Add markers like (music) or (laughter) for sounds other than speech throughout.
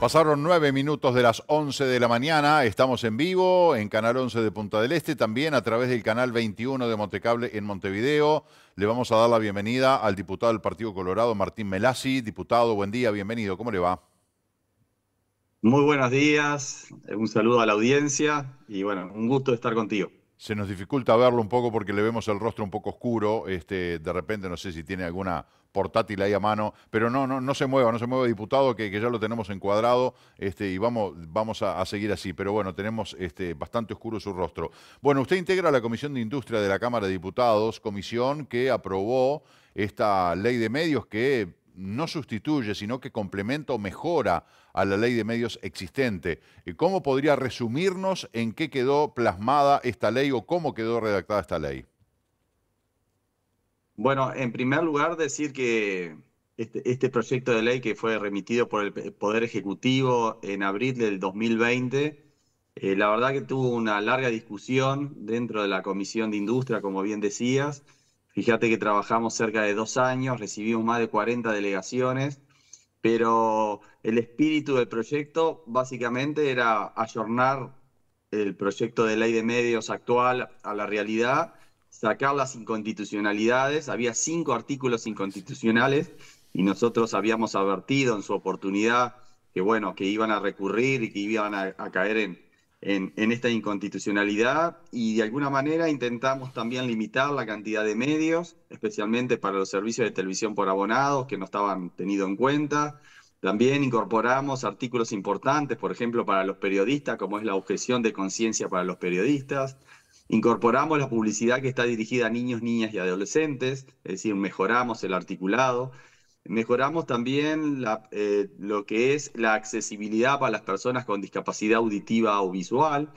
Pasaron nueve minutos de las 11 de la mañana, estamos en vivo en Canal 11 de Punta del Este, también a través del Canal 21 de Montecable en Montevideo. Le vamos a dar la bienvenida al diputado del Partido Colorado, Martín Melasi, Diputado, buen día, bienvenido, ¿cómo le va? Muy buenos días, un saludo a la audiencia y bueno, un gusto estar contigo. Se nos dificulta verlo un poco porque le vemos el rostro un poco oscuro, este, de repente no sé si tiene alguna portátil ahí a mano, pero no, no, no se mueva, no se mueva diputado, que, ya lo tenemos encuadrado este, y vamos, vamos a, seguir así, pero bueno, tenemos este, bastante oscuro su rostro. Bueno, usted integra la Comisión de Industria de la Cámara de Diputados, comisión que aprobó esta ley de medios que no sustituye, sino que complementa o mejora a la ley de medios existente. Eh, ¿Cómo podría resumirnos en qué quedó plasmada esta ley o cómo quedó redactada esta ley? Bueno, en primer lugar decir que este, este, proyecto de ley que fue remitido por el Poder Ejecutivo en abril del 2020, eh, la verdad que tuvo una larga discusión dentro de la Comisión de Industria, como bien decías. Fíjate que trabajamos cerca de dos años, recibimos más de 40 delegaciones, pero el espíritu del proyecto básicamente era ayornar el proyecto de ley de medios actual a la realidad sacar las inconstitucionalidades. Había cinco artículos inconstitucionales y nosotros habíamos advertido en su oportunidad que, bueno, que iban a recurrir y que iban a, caer en, en, en, esta inconstitucionalidad y de alguna manera intentamos también limitar la cantidad de medios, especialmente para los servicios de televisión por abonados que no estaban tenido en cuenta. También incorporamos artículos importantes, por ejemplo, para los periodistas, como es la objeción de conciencia para los periodistas. Incorporamos la publicidad que está dirigida a niños, niñas y adolescentes, es decir, mejoramos el articulado. Mejoramos también eh, lo que es la accesibilidad para las personas con discapacidad auditiva o visual.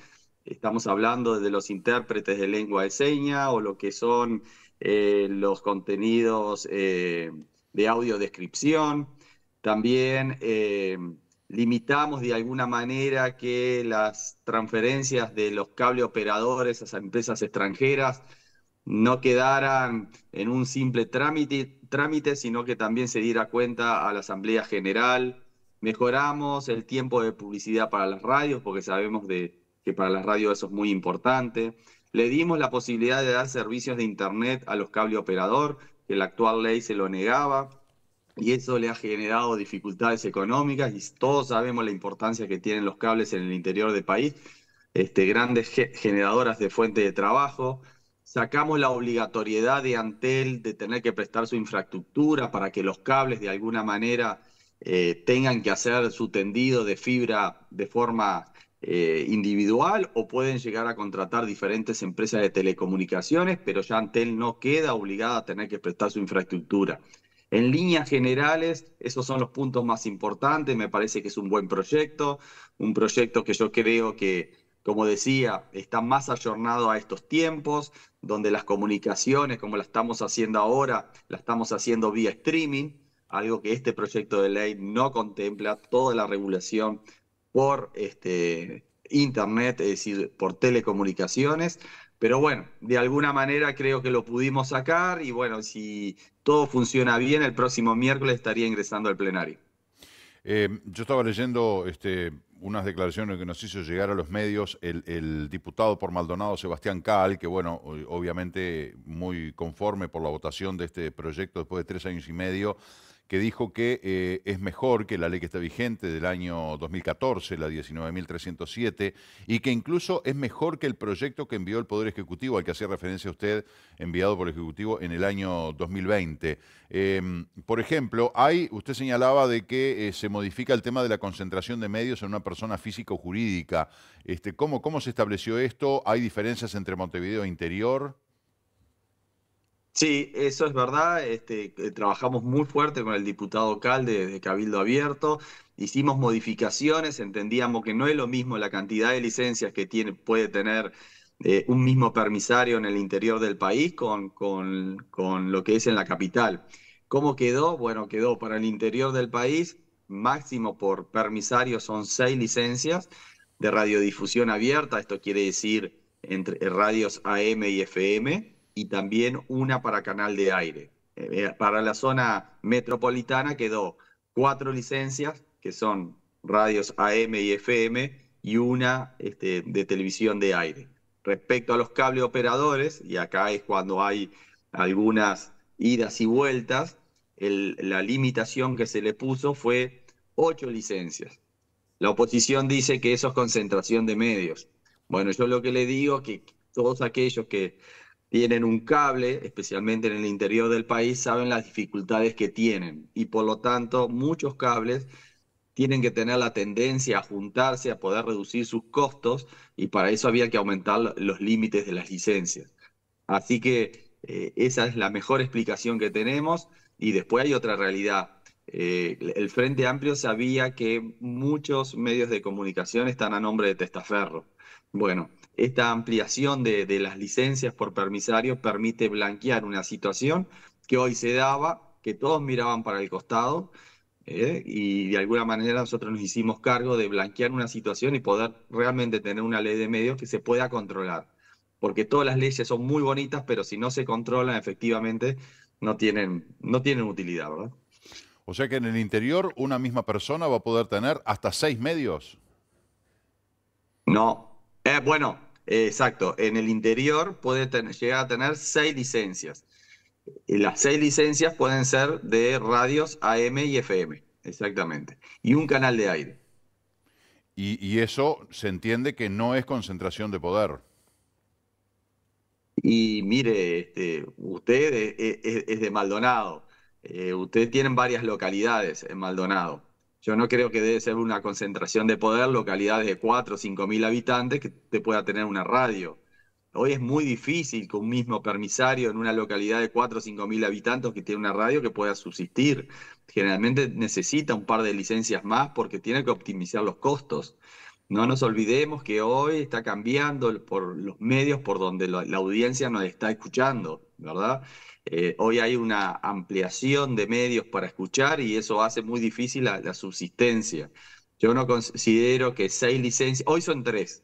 Estamos hablando de los intérpretes de lengua de seña o lo que son eh, los contenidos eh, de audiodescripción. También limitamos de alguna manera que las transferencias de los cable operadores a empresas extranjeras no quedaran en un simple trámite, sino que también se diera cuenta a la Asamblea General. Mejoramos el tiempo de publicidad para las radios, porque sabemos de, que para las radios eso es muy importante. Le dimos la posibilidad de dar servicios de Internet a los cable operador, que la actual ley se lo negaba y eso le ha generado dificultades económicas y todos sabemos la importancia que tienen los cables en el interior del país, este, grandes generadoras de fuente de trabajo. Sacamos la obligatoriedad de Antel de tener que prestar su infraestructura para que los cables de alguna manera eh, tengan que hacer su tendido de fibra de forma eh, individual o pueden llegar a contratar diferentes empresas de telecomunicaciones, pero ya Antel no queda obligada a tener que prestar su infraestructura. En líneas generales, esos son los puntos más importantes. Me parece que es un buen proyecto, un proyecto que yo creo que, como decía, está más ayornado a estos tiempos, donde las comunicaciones, como la estamos haciendo ahora, la estamos haciendo vía streaming, algo que este proyecto de ley no contempla, toda la regulación por este, Internet, es decir, por telecomunicaciones. Pero bueno, de alguna manera creo que lo pudimos sacar y bueno, si todo funciona bien, el próximo miércoles estaría ingresando al plenario. Eh, yo estaba leyendo este, unas declaraciones que nos hizo llegar a los medios el, diputado por Maldonado, Sebastián Cal, que bueno, obviamente muy conforme por la votación de este proyecto después de tres años y medio, que dijo que eh, es mejor que la ley que está vigente del año 2014, la 19.307, y que incluso es mejor que el proyecto que envió el Poder Ejecutivo, al que hacía referencia usted, enviado por el Ejecutivo en el año 2020. Em, por ejemplo, hay, usted señalaba de que eh, se modifica el tema de la concentración de medios en una persona física o jurídica. Este, ¿cómo, ¿Cómo se estableció esto? ¿Hay diferencias entre Montevideo e Interior? Sí, eso es verdad. Este, eh, trabajamos muy fuerte con el diputado Calde de Cabildo Abierto. Hicimos modificaciones, entendíamos que no es lo mismo la cantidad de licencias que tiene, puede tener eh, un mismo permisario en el interior del país con, con lo que es en la capital. ¿Cómo quedó? Bueno, quedó para el interior del país, máximo por permisario son seis licencias de radiodifusión abierta, esto quiere decir entre eh, radios AM y FM y también una para canal de aire. Eh, eh, para la zona metropolitana quedó cuatro licencias, que son radios AM y FM, y una este, de televisión de aire. Respecto a los cable operadores, y acá es cuando hay algunas idas y vueltas, la limitación que se le puso fue ocho licencias. La oposición dice que eso es concentración de medios. Bueno, yo lo que le digo es que todos aquellos que tienen un cable, especialmente en el interior del país, saben las dificultades que tienen y por lo tanto muchos cables tienen que tener la tendencia a juntarse, a poder reducir sus costos y para eso había que aumentar los límites de las licencias. Así que eh, esa es la mejor explicación que tenemos y después hay otra realidad. Eh, el Frente Amplio sabía que muchos medios de comunicación están a nombre de Testaferro. Bueno, esta ampliación de, las licencias por permisario permite blanquear una situación que hoy se daba, que todos miraban para el costado, ¿eh? y de alguna manera nosotros nos hicimos cargo de blanquear una situación y poder realmente tener una ley de medios que se pueda controlar. Porque todas las leyes son muy bonitas, pero si no se controlan, efectivamente no tienen, no tienen utilidad, ¿verdad? O sea que en el interior una misma persona va a poder tener hasta seis medios. No. Eh, bueno, exacto, en el interior puede llegar a tener seis licencias. las seis licencias pueden ser de radios AM y FM, exactamente, y un canal de aire. Y, eso se entiende que no es concentración de poder. Y mire, este, usted es, de Maldonado. Eh, usted tiene varias localidades en Maldonado. Yo no creo que debe ser una concentración de poder, localidades de 4 o 5 mil habitantes que te pueda tener una radio. Hoy es muy difícil que un mismo permisario en una localidad de 4 o 5 mil habitantes que tiene una radio que pueda subsistir. Generalmente necesita un par de licencias más porque tiene que optimizar los costos. No nos olvidemos que hoy está cambiando por los medios por donde la, audiencia nos está escuchando. ¿verdad? Eh, hoy hay una ampliación de medios para escuchar y eso hace muy difícil la, subsistencia. Yo no considero que seis licencias, hoy son tres,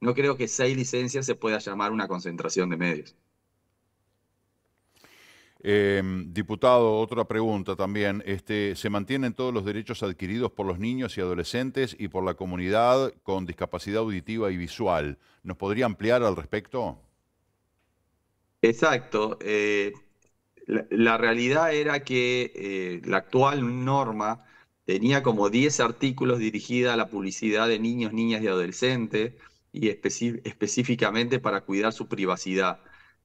no creo que seis licencias se pueda llamar una concentración de medios. Em, diputado, otra pregunta también. Este, ¿Se mantienen todos los derechos adquiridos por los niños y adolescentes y por la comunidad con discapacidad auditiva y visual? ¿Nos podría ampliar al respecto? Exacto. Eh, la, realidad era que eh, la actual norma tenía como 10 artículos dirigida a la publicidad de niños, niñas y adolescentes y específicamente para cuidar su privacidad.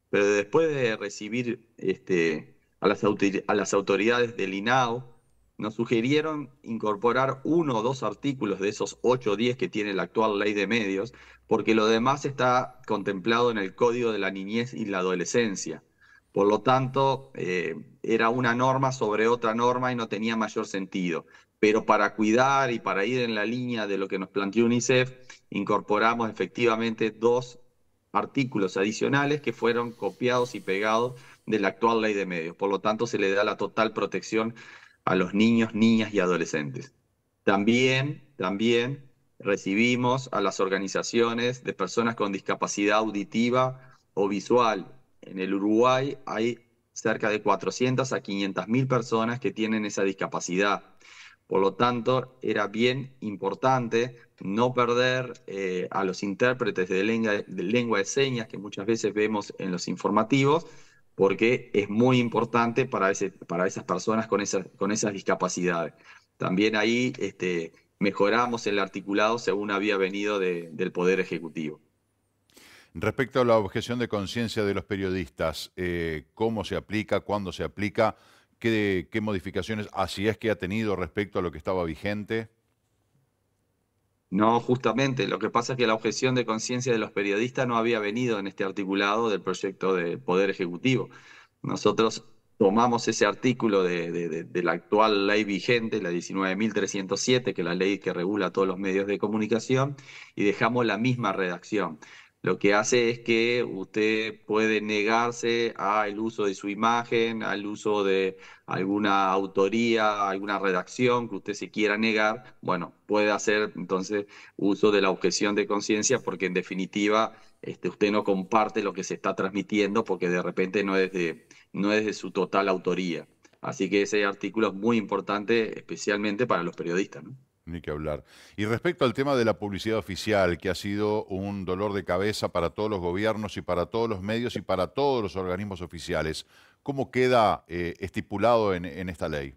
Pero después de recibir este, a, a las autoridades del INAO nos sugirieron incorporar uno o dos artículos de esos ocho o 10 que tiene la actual ley de medios, porque lo demás está contemplado en el Código de la Niñez y la Adolescencia. Por lo tanto, eh, era una norma sobre otra norma y no tenía mayor sentido. Pero para cuidar y para ir en la línea de lo que nos planteó UNICEF, incorporamos efectivamente dos artículos adicionales que fueron copiados y pegados de la actual ley de medios. Por lo tanto, se le da la total protección a los niños, niñas y adolescentes. También, también recibimos a las organizaciones de personas con discapacidad auditiva o visual. En el Uruguay hay cerca de 400 a 500 mil personas que tienen esa discapacidad. Por lo tanto, era bien importante no perder eh, a los intérpretes de lengua de señas que muchas veces vemos en los informativos, porque es muy importante para, esas personas con, esas, discapacidades. También ahí este, mejoramos el articulado según había venido del Poder Ejecutivo. Respecto a la objeción de conciencia de los periodistas, eh, ¿cómo se aplica? ¿Cuándo se aplica? ¿Qué modificaciones, así es que ha tenido respecto a lo que estaba vigente? No, justamente, lo que pasa es que la objeción de conciencia de los periodistas no había venido en este articulado del proyecto de Poder Ejecutivo. Nosotros tomamos ese artículo de, la actual ley vigente, la 19.307, que es la ley que regula todos los medios de comunicación, y dejamos la misma redacción lo que hace es que usted puede negarse al uso de su imagen, al uso de alguna autoría, alguna redacción que usted se quiera negar. Bueno, puede hacer entonces uso de la objeción de conciencia porque en definitiva este, usted no comparte lo que se está transmitiendo porque de repente no es de, no es de su total autoría. Así que ese artículo es muy importante, especialmente para los periodistas que hablar. Y respecto al tema de la publicidad oficial, que ha sido un dolor de cabeza para todos los gobiernos y para todos los medios y para todos los organismos oficiales, ¿cómo queda eh, estipulado en, en esta ley?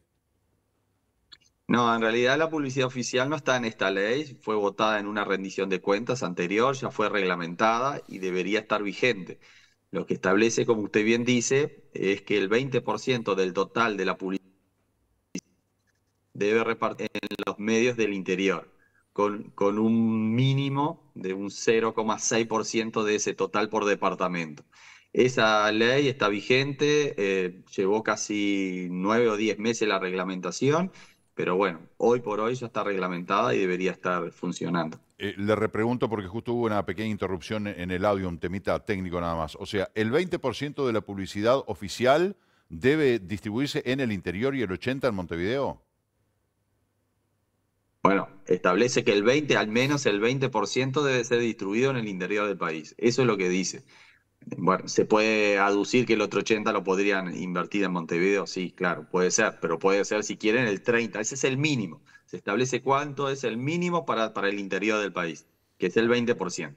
No, en realidad la publicidad oficial no está en esta ley, fue votada en una rendición de cuentas anterior, ya fue reglamentada y debería estar vigente. Lo que establece, como usted bien dice, es que el 20% del total de la publicidad debe repartir en los medios del interior, con, un mínimo de un 0,6% de ese total por departamento. Esa ley está vigente, eh, llevó casi nueve o diez meses la reglamentación, pero bueno, hoy por hoy ya está reglamentada y debería estar funcionando. Eh, le repregunto porque justo hubo una pequeña interrupción en el audio, un temita técnico nada más. O sea, el 20% de la publicidad oficial debe distribuirse en el interior y el 80% en Montevideo. Bueno, establece que el 20, al menos el 20% debe ser distribuido en el interior del país. Eso es lo que dice. Bueno, se puede aducir que el otro 80 lo podrían invertir en Montevideo, sí, claro, puede ser, pero puede ser si quieren el 30, ese es el mínimo. Se establece cuánto es el mínimo para, para el interior del país, que es el 20%.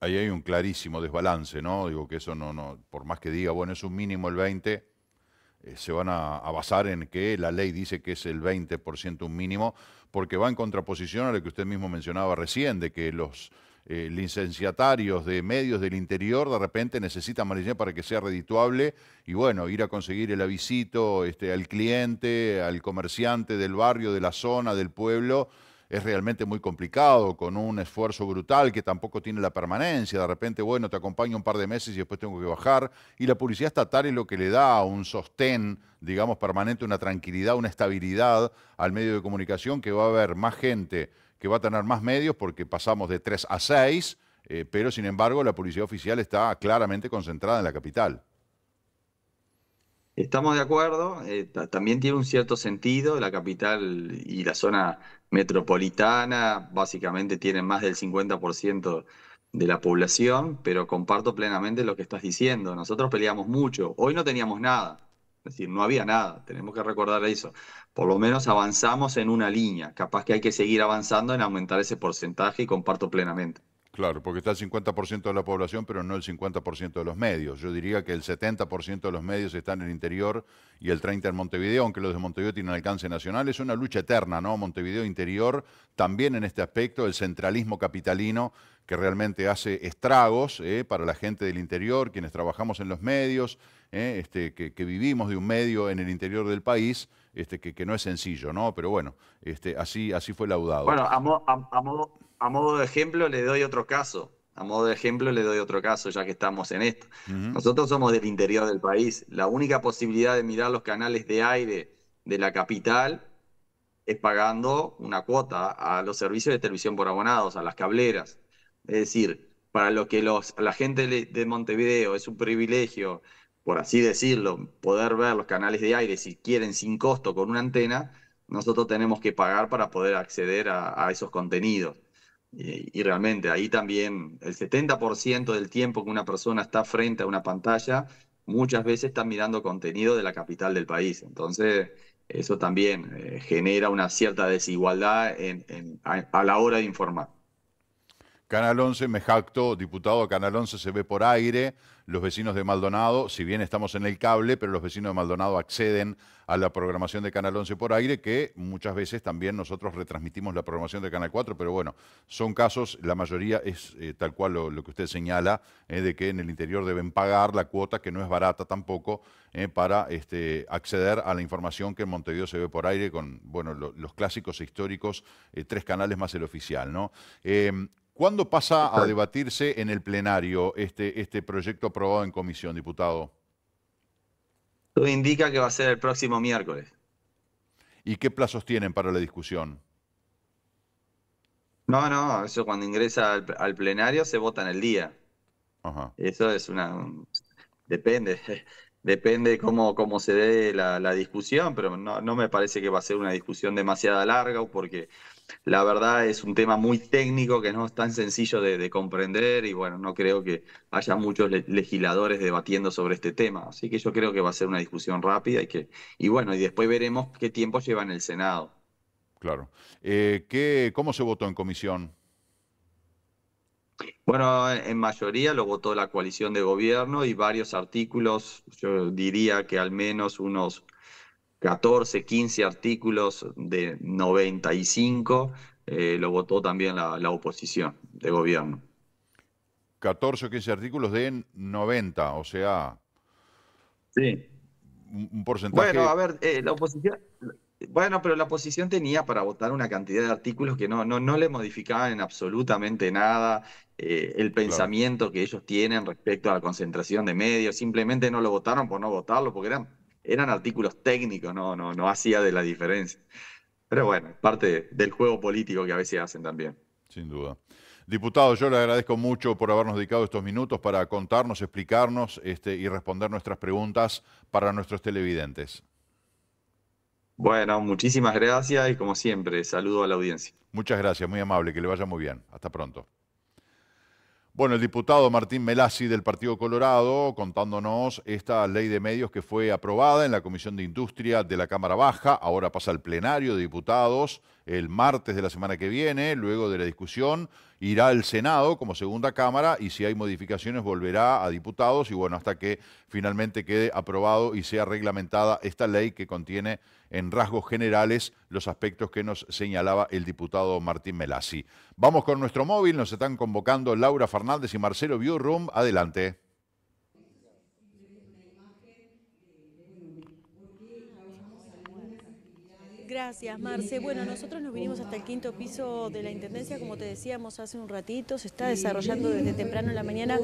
Ahí hay un clarísimo desbalance, ¿no? Digo que eso no, no, por más que diga, bueno, es un mínimo el 20, eh, se van a, basar en que la ley dice que es el 20% un mínimo, porque va en contraposición a lo que usted mismo mencionaba recién, de que los eh, licenciatarios de medios del interior de repente necesitan más para que sea redituable y bueno, ir a conseguir el avisito este, al cliente, al comerciante del barrio, de la zona, del pueblo es realmente muy complicado, con un esfuerzo brutal que tampoco tiene la permanencia. De repente, bueno, te acompaño un par de meses y después tengo que bajar. Y la publicidad estatal es lo que le da un sostén, digamos, permanente, una tranquilidad, una estabilidad al medio de comunicación que va a haber más gente, que va a tener más medios porque pasamos de 3 a 6, eh, pero sin embargo la publicidad oficial está claramente concentrada en la capital. Estamos de acuerdo, eh, también tiene un cierto sentido, la capital y la zona metropolitana básicamente tienen más del 50% de la población, pero comparto plenamente lo que estás diciendo, nosotros peleamos mucho, hoy no teníamos nada, es decir, no había nada, tenemos que recordar eso, por lo menos avanzamos en una línea, capaz que hay que seguir avanzando en aumentar ese porcentaje y comparto plenamente. Claro, porque está el 50% de la población, pero no el 50% de los medios. Yo diría que el 70% de los medios están en el interior y el 30% en Montevideo, aunque los de Montevideo tienen alcance nacional. Es una lucha eterna, ¿no? Montevideo interior, también en este aspecto, el centralismo capitalino que realmente hace estragos eh, para la gente del interior, quienes trabajamos en los medios, eh, este, que, vivimos de un medio en el interior del país. Este, que, no es sencillo, ¿no? Pero bueno, este, así, así fue laudado. Bueno, a, modo, a modo de ejemplo le doy otro caso. A modo de ejemplo le doy otro caso, ya que estamos en esto. Nosotros somos del interior del país. La única posibilidad de mirar los canales de aire de la capital es pagando una cuota a los servicios de televisión por abonados, a las cableras. Es decir, para lo que los, la gente de Montevideo es un privilegio, por así decirlo, poder ver los canales de aire, si quieren, sin costo, con una antena, nosotros tenemos que pagar para poder acceder a esos contenidos. Eh, y, realmente ahí también el 70% del tiempo que una persona está frente a una pantalla, muchas veces está mirando contenido de la capital del país. Entonces, eso también eh, genera una cierta desigualdad en, a la hora de informar. Canal 11, me jacto, diputado Canal 11 se ve por aire, los vecinos de Maldonado, si bien estamos en el cable, pero los vecinos de Maldonado acceden a la programación de Canal 11 por aire, que muchas veces también nosotros retransmitimos la programación de Canal 4, pero bueno, son casos, la mayoría es eh, tal cual lo, que usted señala, eh, de que en el interior deben pagar la cuota, que no es barata tampoco, eh, para este, acceder a la información que en Montevideo se ve por aire con, bueno, los clásicos e históricos, tres canales más el oficial, ¿no? ¿Cuándo pasa a debatirse en el plenario este, este proyecto aprobado en comisión, diputado? Todo indica que va a ser el próximo miércoles. ¿Y qué plazos tienen para la discusión? No, no, eso cuando ingresa al, plenario se vota en el día. Eso es una... depende, (laughs) depende cómo, cómo se dé la, discusión, pero no, no, me parece que va a ser una discusión demasiado larga porque la verdad es un tema muy técnico que no es tan sencillo de, comprender y bueno, no creo que haya muchos legisladores debatiendo sobre este tema. Así que yo creo que va a ser una discusión rápida y, que, y bueno, y después veremos qué tiempo lleva en el Senado. Claro. Eh, ¿qué, ¿Cómo se votó en comisión? Bueno, en mayoría lo votó la coalición de gobierno y varios artículos, yo diría que al menos unos 14, 15 artículos de 95 eh, lo votó también la, oposición de gobierno. 14 o 15 artículos de 90, o sea... Sí. Un, porcentaje... Bueno, a ver, eh, la oposición... Bueno, pero la oposición tenía para votar una cantidad de artículos que no, no, le modificaban en absolutamente nada eh, el pensamiento que ellos tienen respecto a la concentración de medios. Simplemente no lo votaron por no votarlo, porque eran eran artículos técnicos, no, no, no hacía de la diferencia. Pero bueno, parte del juego político que a veces hacen también. Sin duda. Diputado, yo le agradezco mucho por habernos dedicado estos minutos para contarnos, explicarnos este, y responder nuestras preguntas para nuestros televidentes. Bueno, muchísimas gracias y como siempre, saludo a la audiencia. Muchas gracias, muy amable, que le vaya muy bien. Hasta pronto. Bueno, el diputado Martín Melassi del Partido Colorado contándonos esta ley de medios que fue aprobada en la Comisión de Industria de la Cámara Baja, ahora pasa al plenario de diputados el martes de la semana que viene, luego de la discusión irá al Senado como segunda Cámara y si hay modificaciones volverá a diputados y bueno, hasta que finalmente quede aprobado y sea reglamentada esta ley que contiene en rasgos generales los aspectos que nos señalaba el diputado Martín Melassi. Vamos con nuestro móvil, nos están convocando Laura Fernández y Marcelo Biurrum. Adelante. Gracias, Marce. Bueno, nosotros nos vinimos hasta el quinto piso de la Intendencia, como te decíamos hace un ratito, se está desarrollando desde temprano en la mañana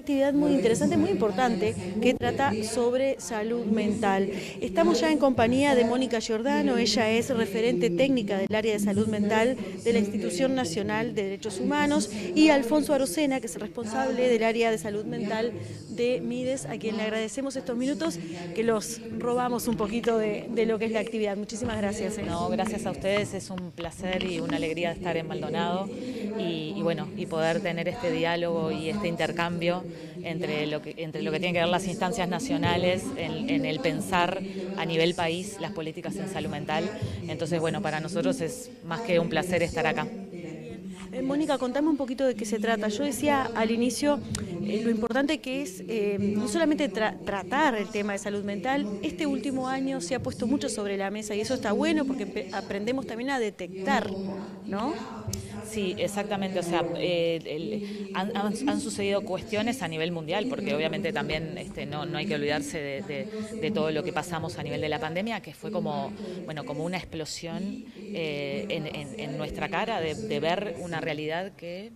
actividad muy interesante, muy importante, que trata sobre salud mental. Estamos ya en compañía de Mónica Giordano, ella es referente técnica del área de salud mental de la Institución Nacional de Derechos Humanos, y Alfonso Arocena, que es responsable del área de salud mental de Mides, a quien le agradecemos estos minutos que los robamos un poquito de, lo que es la actividad. Muchísimas gracias. ¿eh? No, gracias a ustedes, es un placer y una alegría estar en Maldonado y bueno, y poder tener este diálogo y este intercambio entre lo que, entre lo que tienen que ver las instancias nacionales en, el pensar a nivel país las políticas en salud mental. Entonces, bueno, para nosotros es más que un placer estar acá. Eh, Mónica, contame un poquito de qué se trata. Yo decía al inicio eh, lo importante que es eh, no solamente tratar el tema de salud mental, este último año se ha puesto mucho sobre la mesa y eso está bueno porque aprendemos también a detectar, ¿no? Sí, exactamente. O sea, han, sucedido cuestiones a nivel mundial, porque obviamente también este, no, no hay que olvidarse de, todo lo que pasamos a nivel de la pandemia, que fue como, bueno, como una explosión eh, en, nuestra cara de, de ver una realidad que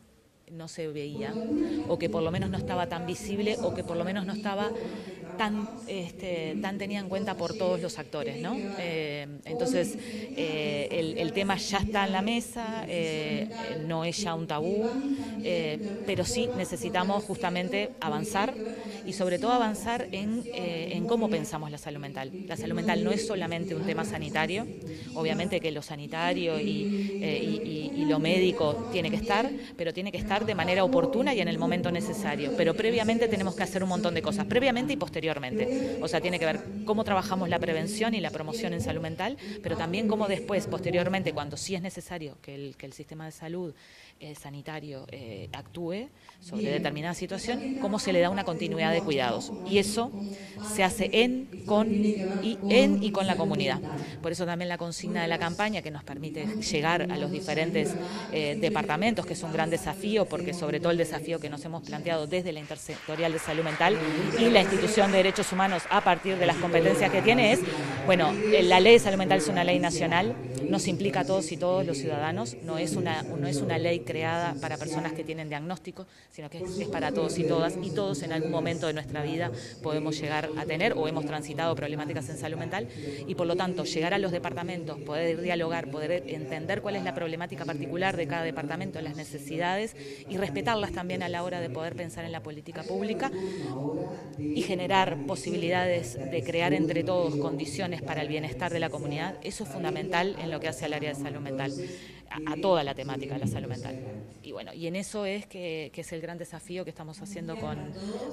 no se veía, o que por lo menos no estaba tan visible, o que por lo menos no estaba tan, este, tan tenida en cuenta por todos los actores. ¿no? Eh, entonces, eh, el, tema ya está en la mesa, eh, no es ya un tabú, pero sí necesitamos justamente avanzar y sobre todo avanzar eh, en, cómo pensamos la salud mental. La salud mental no es solamente un tema sanitario, obviamente que lo sanitario eh, y, lo médico tiene que estar, pero tiene que estar de manera oportuna y en el momento necesario. Pero previamente tenemos que hacer un montón de cosas, previamente y posteriormente. O sea, tiene que ver cómo trabajamos la prevención y la promoción en salud mental, pero también cómo después, posteriormente, cuando sí es necesario que el, que el sistema de salud eh, sanitario eh, actúe sobre determinada situación, cómo se le da una continuidad de cuidados. Y eso se hace en, con y, en y con la comunidad. Por eso también la consigna de la campaña que nos permite llegar a los diferentes eh, departamentos, que es un gran desafío, porque sobre todo el desafío que nos hemos planteado desde la Intersectorial de Salud Mental y la institución de derechos humanos a partir de las competencias que tiene es, bueno, la ley de salud mental es una ley nacional, nos implica a todos y todos los ciudadanos, no es una, no es una ley que creada para personas que tienen diagnóstico, sino que es para todos y todas y todos en algún momento de nuestra vida podemos llegar a tener o hemos transitado problemáticas en salud mental y por lo tanto llegar a los departamentos, poder dialogar, poder entender cuál es la problemática particular de cada departamento, las necesidades y respetarlas también a la hora de poder pensar en la política pública y generar posibilidades de crear entre todos condiciones para el bienestar de la comunidad, eso es fundamental en lo que hace al área de salud mental, a toda la temática de la salud mental y bueno, y en eso es que, es el gran desafío que estamos haciendo con,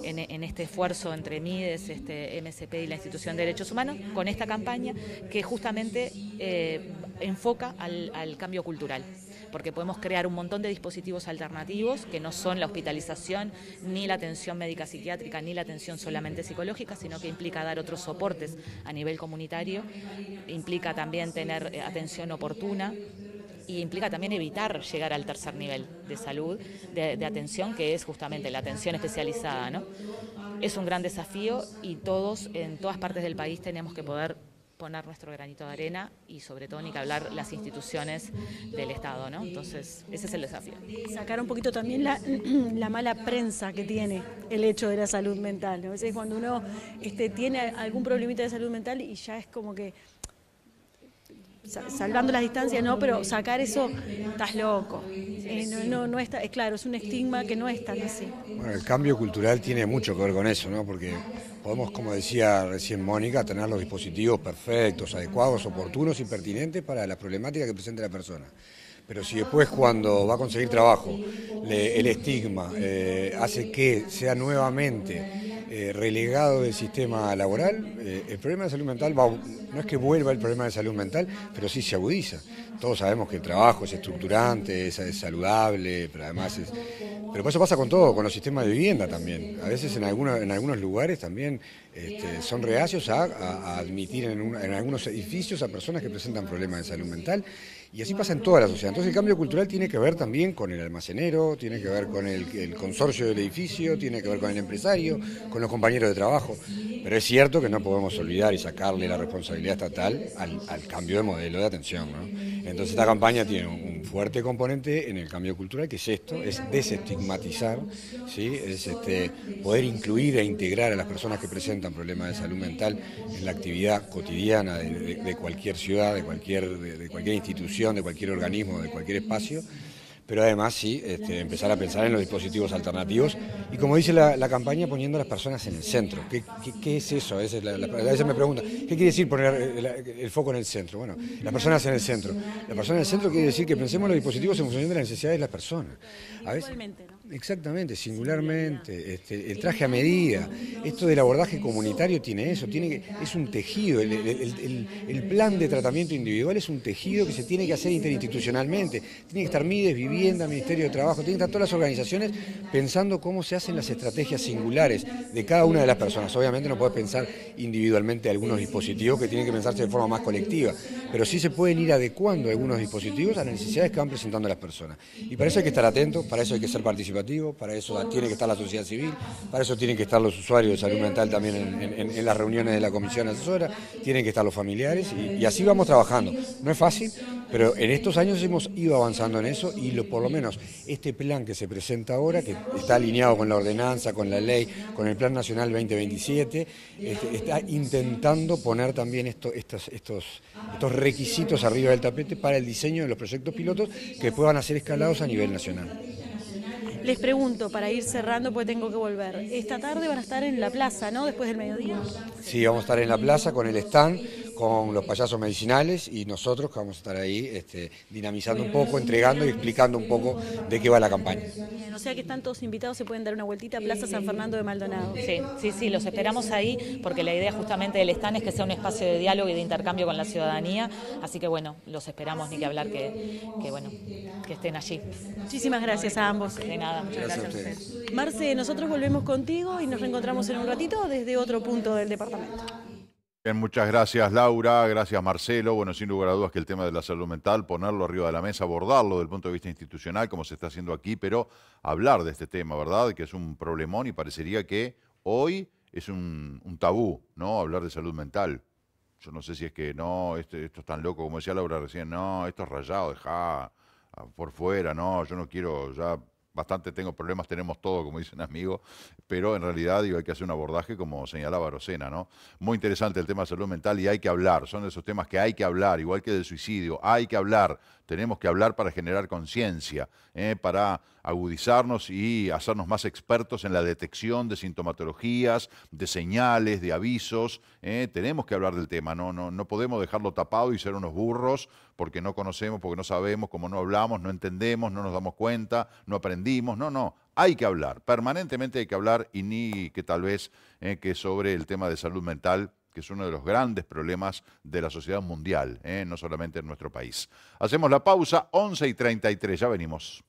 en, este esfuerzo entre MIDES, este MSP y la Institución de Derechos Humanos, con esta campaña que justamente eh, enfoca al cambio cultural porque podemos crear un montón de dispositivos alternativos que no son la hospitalización, ni la atención médica psiquiátrica, ni la atención solamente psicológica, sino que implica dar otros soportes a nivel comunitario, implica también tener eh, atención oportuna, y implica también evitar llegar al tercer nivel de salud, de, atención, que es justamente la atención especializada. ¿no? Es un gran desafío y todos en todas partes del país tenemos que poder poner nuestro granito de arena y sobre todo ni que hablar las instituciones del Estado, ¿no? Entonces, ese es el desafío. Sacar un poquito también la, (clears throat) mala prensa que tiene el hecho de la salud mental, ¿no? Es cuando uno este, tiene algún problemita de salud mental y ya es como que salvando las distancias, no, pero sacar eso, estás loco. Eh, no, está, claro, es un estigma que no es tan así. Bueno, el cambio cultural tiene mucho que ver con eso, ¿no? Porque podemos, como decía recién Mónica, tener los dispositivos perfectos, adecuados, oportunos y pertinentes para la problemática que presenta la persona. Pero si después cuando va a conseguir trabajo, el estigma eh, hace que sea nuevamente eh, relegado del sistema laboral, eh, el problema de salud mental no es que vuelva el problema de salud mental, pero sí se agudiza. Todos sabemos que el trabajo es estructurante, es, saludable, pero además es... Pero eso pasa con todo, con los sistemas de vivienda también. A veces en, algunos en algunos lugares también este, son reacios a, admitir en algunos edificios a personas que presentan problemas de salud mental. Y así pasa en toda la sociedad. Entonces el cambio cultural tiene que ver también con el almacenero, tiene que ver con el, consorcio del edificio, tiene que ver con el empresario, con los compañeros de trabajo. Pero es cierto que no podemos olvidar y sacarle la responsabilidad estatal al, cambio de modelo de atención. Entonces esta campaña tiene un, fuerte componente en el cambio cultural, que es esto, es desestigmatizar, ¿sí? es este, poder incluir e integrar a las personas que presentan problemas de salud mental en la actividad cotidiana de, cualquier ciudad, de cualquier, de cualquier institución de cualquier organismo, de cualquier espacio, pero además sí este, empezar a pensar en los dispositivos alternativos y como dice la, campaña, poniendo a las personas en el centro. ¿Qué, qué, es eso? A veces, la, me preguntan, ¿qué quiere decir poner eh, el, foco en el centro? Bueno, las personas en el centro. La persona en el centro quiere decir que pensemos en los dispositivos en función de las necesidades de las personas. A Exactamente, singularmente, este, el traje a medida. Esto del abordaje comunitario tiene eso, tiene que, es un tejido, el, plan de tratamiento individual es un tejido que se tiene que hacer interinstitucionalmente. Tiene que estar Mides, Vivienda, Ministerio de Trabajo, tiene que estar todas las organizaciones pensando cómo se hacen las estrategias singulares de cada una de las personas. Obviamente no puedes pensar individualmente algunos dispositivos que tienen que pensarse de forma más colectiva, pero sí se pueden ir adecuando algunos dispositivos a las necesidades que van presentando las personas. Y para eso hay que estar atentos, para eso hay que ser participantes para eso tiene que estar la sociedad civil, para eso tienen que estar los usuarios de salud mental también en, las reuniones de la comisión asesora, tienen que estar los familiares y, así vamos trabajando. No es fácil, pero en estos años hemos ido avanzando en eso y por lo menos este plan que se presenta ahora, que está alineado con la ordenanza, con la ley, con el Plan Nacional 2027, este, está intentando poner también estos, estos, estos requisitos arriba del tapete para el diseño de los proyectos pilotos que puedan ser escalados a nivel nacional. Les pregunto, para ir cerrando, pues tengo que volver, esta tarde van a estar en la plaza, ¿no? Después del mediodía. Sí, vamos a estar en la plaza con el stand con los payasos medicinales y nosotros que vamos a estar ahí este, dinamizando un poco, entregando y explicando un poco de qué va la campaña. Bien, o sea que están todos invitados, se pueden dar una vueltita a Plaza San Fernando de Maldonado. Sí, sí, sí, los esperamos ahí porque la idea justamente del stand es que sea un espacio de diálogo y de intercambio con la ciudadanía, así que bueno, los esperamos, ni que hablar que, bueno, que estén allí. Muchísimas gracias a ambos. De nada, muchas gracias, a ustedes. Marce, nosotros volvemos contigo y nos reencontramos en un ratito desde otro punto del departamento. Bien, muchas gracias Laura, gracias Marcelo. Bueno, sin lugar a dudas que el tema de la salud mental, ponerlo arriba de la mesa, abordarlo desde el punto de vista institucional, como se está haciendo aquí, pero hablar de este tema, ¿verdad? Que es un problemón y parecería que hoy es un, tabú, ¿no? Hablar de salud mental. Yo no sé si es que no, esto, esto es tan loco, como decía Laura recién, no, esto es rayado, deja por fuera, no, yo no quiero ya bastante tengo problemas, tenemos todo, como dice un amigo, pero en realidad hay que hacer un abordaje como señalaba Rosena, ¿no? Muy interesante el tema de salud mental y hay que hablar, son de esos temas que hay que hablar, igual que del suicidio, hay que hablar, tenemos que hablar para generar conciencia, ¿eh? para agudizarnos y hacernos más expertos en la detección de sintomatologías, de señales, de avisos. ¿eh? tenemos que hablar del tema, no, no, no podemos dejarlo tapado y ser unos burros porque no conocemos, porque no sabemos, como no hablamos, no entendemos, no nos damos cuenta, no aprendimos. No, no, hay que hablar, permanentemente hay que hablar y ni que tal vez ¿eh? que sobre el tema de salud mental que es uno de los grandes problemas de la sociedad mundial, ¿eh? no solamente en nuestro país. Hacemos la pausa, 11 y 33, ya venimos.